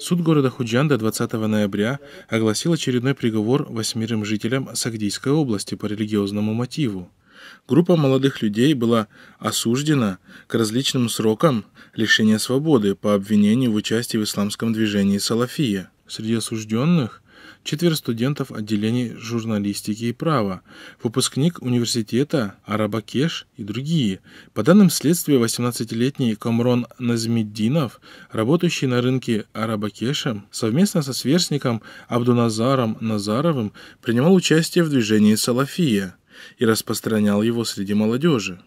Суд города Худжанда 20 ноября огласил очередной приговор восьмерым жителям Сагдийской области по религиозному мотиву. Группа молодых людей была осуждена к различным срокам лишения свободы по обвинению в участии в исламском движении «Салафия». Среди осужденных четверо студентов отделений журналистики и права, выпускник университета Арабакеш и другие. По данным следствия, 18-летний Камрон Назмеддинов, работающий на рынке Арабакешем, совместно со сверстником Абдуназаром Назаровым принимал участие в движении «Салафия» и распространял его среди молодежи.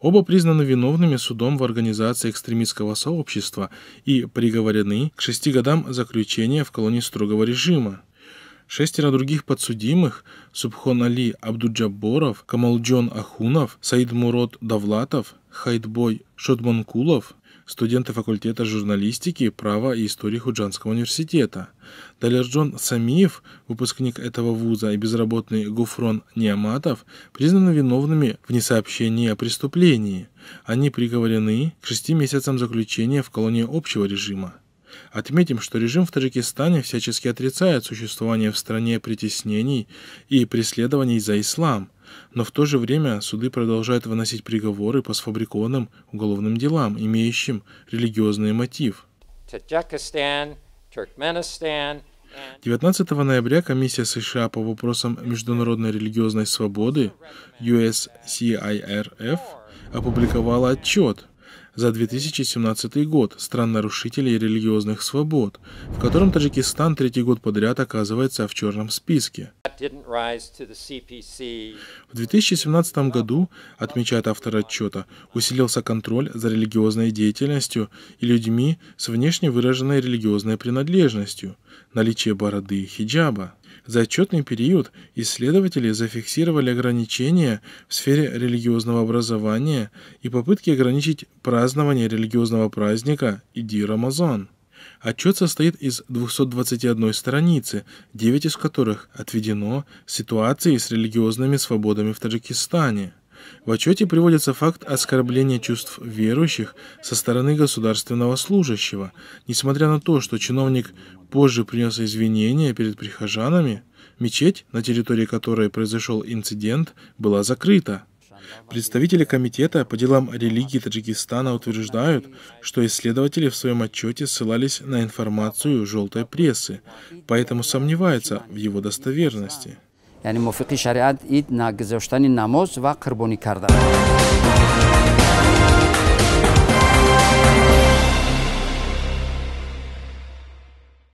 Оба признаны виновными судом в организации экстремистского сообщества и приговорены к шести годам заключения в колонии строгого режима. Шестеро других подсудимых – Субхон Али Абдуджаборов, Камалджон Ахунов, Саид Мурод Давлатов, Хайдбой Шотманкулов, Студенты факультета журналистики, права и истории Худжанского университета. Далерджон Самиев, выпускник этого вуза, и безработный Гуфрон Неаматов признаны виновными в несообщении о преступлении. Они приговорены к шести месяцам заключения в колонии общего режима. Отметим, что режим в Таджикистане всячески отрицает существование в стране притеснений и преследований за ислам – но в то же время суды продолжают выносить приговоры по сфабрикованным уголовным делам, имеющим религиозный мотив. 19 ноября Комиссия США по вопросам международной религиозной свободы USCIRF опубликовала отчет, за 2017 год стран нарушителей религиозных свобод, в котором Таджикистан третий год подряд оказывается в черном списке. В 2017 году, отмечает автор отчета, усилился контроль за религиозной деятельностью и людьми с внешне выраженной религиозной принадлежностью, наличие бороды и хиджаба. За отчетный период исследователи зафиксировали ограничения в сфере религиозного образования и попытки ограничить празднование религиозного праздника Иди Рамазан. Отчет состоит из 221 страницы, 9 из которых отведено ситуации с религиозными свободами в Таджикистане. В отчете приводится факт оскорбления чувств верующих со стороны государственного служащего. Несмотря на то, что чиновник позже принес извинения перед прихожанами, мечеть, на территории которой произошел инцидент, была закрыта. Представители комитета по делам религии Таджикистана утверждают, что исследователи в своем отчете ссылались на информацию желтой прессы, поэтому сомневаются в его достоверности. یعنی موفقی شریعت اید نگذاشتن نماز و قربانی کردن.